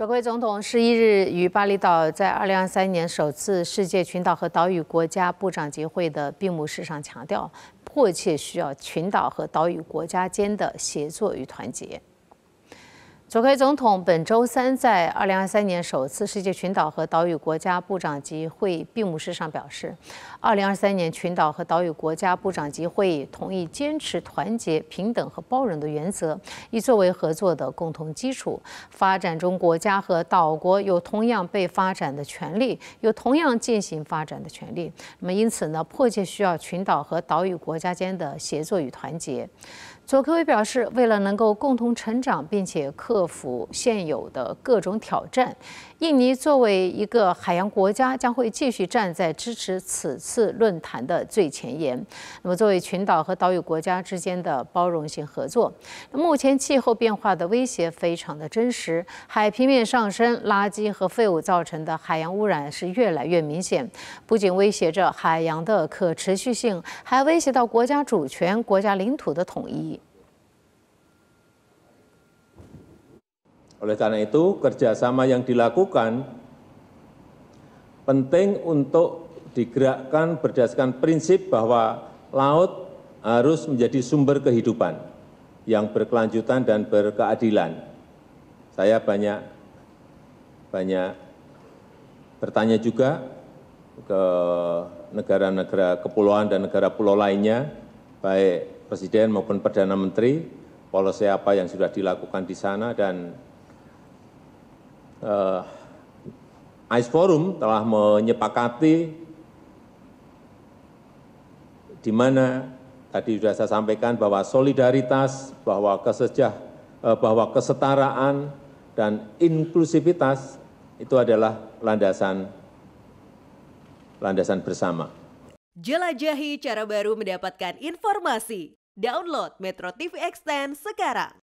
美国总统十一日于巴厘岛在二零二三年首次世界群岛和岛屿国家部长级会的闭幕式上强调，迫切需要群岛和岛屿国家间的协作与团结。佐科总统本周三在2023年首次世界群岛和岛屿国家部长级会议闭幕式上表示，2023年群岛和岛屿国家部长级会议同意坚持团结、平等和包容的原则，以作为合作的共同基础。发展中国家和岛国有同样被发展的权利，有同样进行发展的权利。那么，因此呢，迫切需要群岛和岛屿国家间的协作与团结。佐科维表示，为了能够共同成长，并且克。克服现有的各种挑战。印尼作为一个海洋国家，将会继续站在支持此次论坛的最前沿。那么，作为群岛和岛屿国家之间的包容性合作，目前气候变化的威胁非常的真实。海平面上升、垃圾和废物造成的海洋污染是越来越明显，不仅威胁着海洋的可持续性，还威胁到国家主权、国家领土的统一。Oleh karena itu, kerjasama yang dilakukan penting untuk digerakkan berdasarkan prinsip bahwa laut harus menjadi sumber kehidupan yang berkelanjutan dan berkeadilan. Saya banyak banyak bertanya juga ke negara-negara kepulauan dan negara pulau lainnya, baik Presiden maupun Perdana Menteri, polisi apa yang sudah dilakukan di sana dan Eh, Ice forum telah menyepakati di mana tadi sudah saya sampaikan bahwa solidaritas, bahwa kesejah, eh, bahwa kesetaraan dan inklusivitas itu adalah landasan landasan bersama. Jelajahi cara baru mendapatkan informasi. Download Metro TV Extend sekarang.